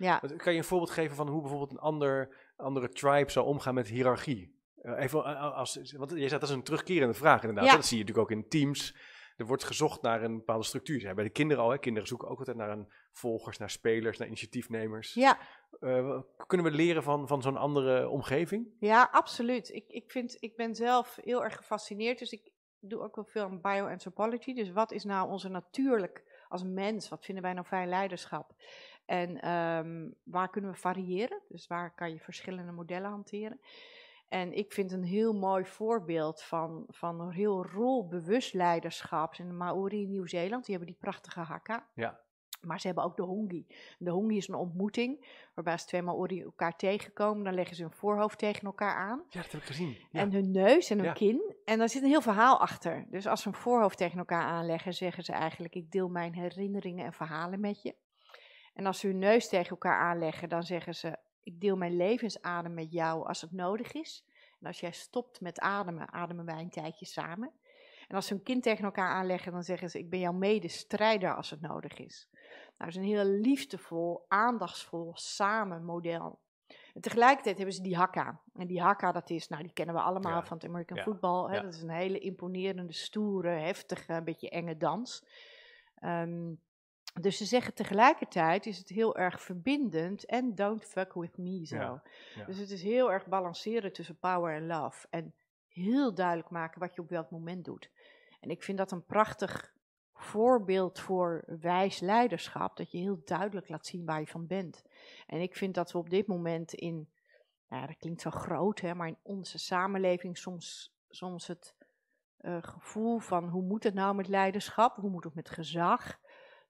Ja. Kan je een voorbeeld geven van hoe bijvoorbeeld een ander, andere tribe zou omgaan met hiërarchie? Eh, even eh, eh, als, want je zegt dat is een terugkerende vraag inderdaad. Dat zie je natuurlijk ook in teams. Er wordt gezocht naar een bepaalde structuur. bij de kinderen al. Hè? Kinderen zoeken ook altijd naar een volgers, naar spelers, naar initiatiefnemers. Ja. kunnen we leren van, van zo'n andere omgeving? Ja, absoluut. Ik, ik, vind, ik ben zelf heel erg gefascineerd. Dus ik doe ook wel veel aan bioanthropology. Dus wat is nou onze natuurlijk als mens? Wat vinden wij nou fijn leiderschap? En ehm, waar kunnen we variëren? Dus waar kan je verschillende modellen hanteren? En ik vind een heel mooi voorbeeld van, van een heel rolbewust leiderschap. de Maori in Nieuw-Zeeland, die hebben die prachtige hakka. Ja. Maar ze hebben ook de hongi. De hongi is een ontmoeting waarbij als twee Maori elkaar tegenkomen, dan leggen ze hun voorhoofd tegen elkaar aan. Ja, dat heb ik gezien. En hun neus en hun kin. En daar zit een heel verhaal achter. Dus als ze hun voorhoofd tegen elkaar aanleggen, zeggen ze eigenlijk: Ik deel mijn herinneringen en verhalen met je. En als ze hun neus tegen elkaar aanleggen, dan zeggen ze: Ik deel mijn levensadem met jou als het nodig is. En als jij stopt met ademen, ademen wij een tijdje samen. En als ze hun kind tegen elkaar aanleggen, dan zeggen ze: Ik ben jouw medestrijder als het nodig is. Nou, dat is een heel liefdevol, aandachtsvol samen model. En tegelijkertijd hebben ze die hakka. En die hakka, dat is, nou, die kennen we allemaal van het American ja. football. Hè? Dat is een hele imponerende, stoere, heftige, een beetje enge dans. Ehm, dus ze zeggen tegelijkertijd is het heel erg verbindend en don't fuck with me zo. Dus het is heel erg balanceren tussen power en love. En heel duidelijk maken wat je op welk moment doet. En ik vind dat een prachtig voorbeeld voor wijs leiderschap. Dat je heel duidelijk laat zien waar je van bent. En ik vind dat we op dit moment in, nou dat klinkt zo groot hè, maar in onze samenleving soms, soms het eh, gevoel van hoe moet het nou met leiderschap? Hoe moet het met gezag?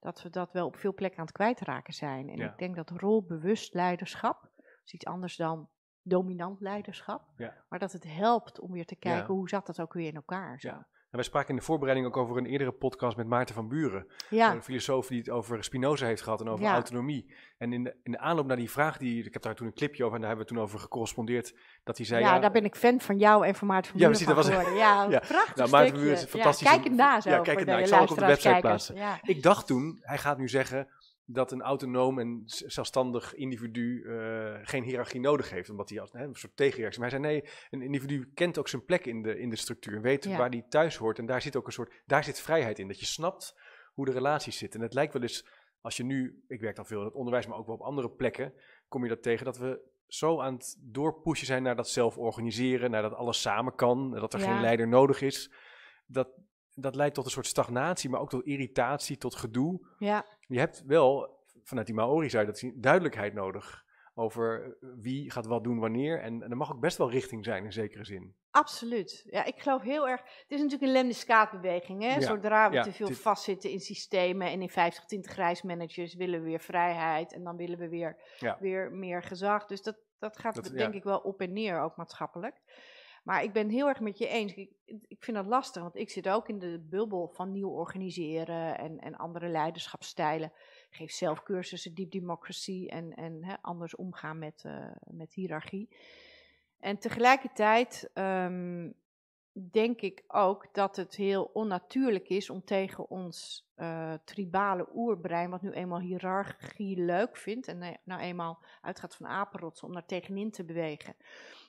dat we dat wel op veel plekken aan het kwijtraken zijn. En ik denk dat rolbewust leiderschap is iets anders dan dominant leiderschap. Maar dat het helpt om weer te kijken hoe zat dat ook weer in elkaar. Zo. En wij spraken in de voorbereiding ook over een eerdere podcast met Maarten van Buren. Een filosoof die het over Spinoza heeft gehad en over autonomie. En in de, in de aanloop naar die vraag, die, ik heb daar toen een clipje over en daar hebben we toen over gecorrespondeerd. Dat hij zei, ja, daar ben ik fan van jou en van Maarten van Buren ja, Buren. Precies, dat was, ja, ja, prachtig. Nou, Maarten van Buren is fantastisch. kijk ernaar. Ja, kijk ernaar. Ik zal ook op de website plaatsen. Ik dacht toen, hij gaat nu zeggen dat een autonoom en zelfstandig individu eh, geen hiërarchie nodig heeft, omdat hij als een soort tegenreactie. Maar hij zei nee, een individu kent ook zijn plek in de, in de structuur, weet waar die thuis hoort. En daar zit ook een soort, daar zit vrijheid in, dat je snapt hoe de relaties zitten. En het lijkt wel eens, als je nu, ik werk dan veel in het onderwijs, maar ook wel op andere plekken, kom je dat tegen dat we zo aan het doorpushen zijn naar dat zelf organiseren, naar dat alles samen kan, dat er geen leider nodig is. Dat, dat leidt tot een soort stagnatie, maar ook tot irritatie, tot gedoe. Ja. Je hebt wel, vanuit die Maori zou dat zien, duidelijkheid nodig over eh, wie gaat wat doen wanneer. En, er mag ook best wel richting zijn in zekere zin. Absoluut. Ja, ik geloof heel erg. Het is natuurlijk een lemniscaatbeweging. Hè? Ja. Zodra we te veel vastzitten in systemen en in 50 20 reismanagers willen we weer vrijheid en dan willen we weer, weer meer gezag. Dus dat, dat gaat denk ik wel op en neer, ook maatschappelijk. Maar ik ben heel erg met je eens. Ik, ik, vind dat lastig, want ik zit ook in de bubbel van nieuw organiseren en, en andere leiderschapstijlen. geef zelf cursussen, deep democracy en, en hè, anders omgaan met, uh, met hiërarchie. En tegelijkertijd ehm, denk ik ook dat het heel onnatuurlijk is om tegen ons eh, tribale oerbrein, wat nu eenmaal hiërarchie leuk vindt en eh, nou eenmaal uitgaat van apenrotsen, om daar tegenin te bewegen.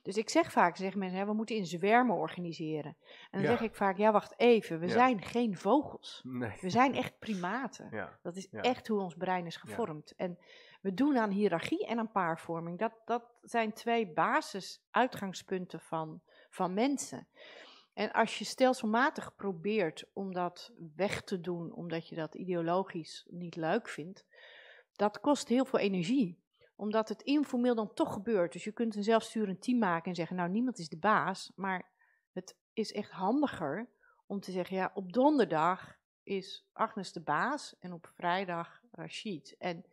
Dus ik zeg vaak, zeggen mensen, hè, we moeten in zwermen organiseren. En dan zeg ik vaak, ja wacht even, we zijn geen vogels. Nee. We zijn echt primaten. Dat is echt hoe ons brein is gevormd. En we doen aan hiërarchie en aan paarvorming. Dat, dat zijn twee basisuitgangspunten van, van mensen. En als je stelselmatig probeert om dat weg te doen, omdat je dat ideologisch niet leuk vindt, dat kost heel veel energie omdat het informeel dan toch gebeurt. Dus je kunt een zelfsturend team maken en zeggen, nou niemand is de baas, maar het is echt handiger om te zeggen, ja, op donderdag is Agnes de baas en op vrijdag Rashid. En,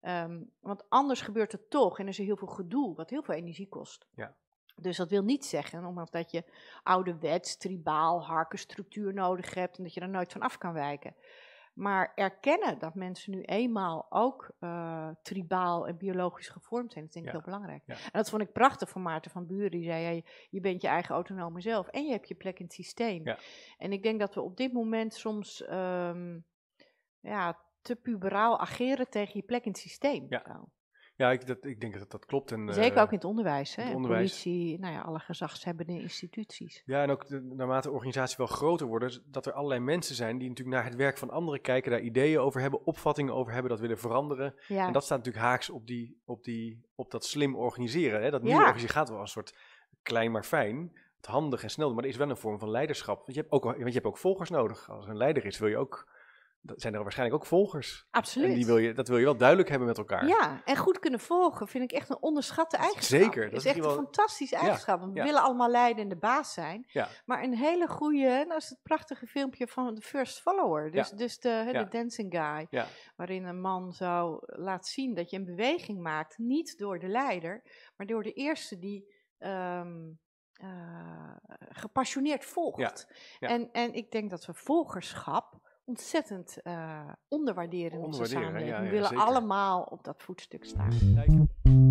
ehm, want anders gebeurt het toch en er is heel veel gedoe, wat heel veel energie kost. Ja. Dus dat wil niet zeggen, omdat dat je ouderwets, tribaal, harkenstructuur nodig hebt en dat je daar nooit van af kan wijken. Maar erkennen dat mensen nu eenmaal ook eh, tribaal en biologisch gevormd zijn, dat vind ik heel belangrijk. En dat vond ik prachtig van Maarten van Buren. Die zei, je bent je eigen autonome zelf en je hebt je plek in het systeem. En ik denk dat we op dit moment soms ehm, ja, te puberaal ageren tegen je plek in het systeem. Ja. Ja, ik, dat, ik denk dat dat klopt. En, Zeker eh, ook in het onderwijs, hè? Het onderwijs. politie, nou ja, alle gezagshebbende instituties. Ja, en ook naarmate de organisatie wel groter wordt, dus dat er allerlei mensen zijn die natuurlijk naar het werk van anderen kijken, daar ideeën over hebben, opvattingen over hebben, dat willen veranderen. En dat staat natuurlijk haaks op, die, op, die, op dat slim organiseren. Hè? Dat nieuwe ja. gaat wel als een soort klein maar fijn, handig en snel, maar er is wel een vorm van leiderschap. Want je hebt ook, want je hebt ook volgers nodig. Als er een leider is, wil je ook zijn er waarschijnlijk ook volgers. Absoluut. En die wil je, dat wil je wel duidelijk hebben met elkaar. Ja, en goed kunnen volgen vind ik echt een onderschatte eigenschap. Zeker. Dat is, echt een fantastische eigenschap. we willen allemaal de baas zijn. Ja. Maar een hele goede, dat is het prachtige filmpje van The First Follower. Dus, dus de, de dancing guy. Waarin een man zou laat zien dat je een beweging maakt. Niet door de leider, maar door de eerste die... Ehm, eh, gepassioneerd volgt. En, en ik denk dat we volgerschap ontzettend uh, onderwaarderen in onze samenleving. We willen allemaal op dat voetstuk staan.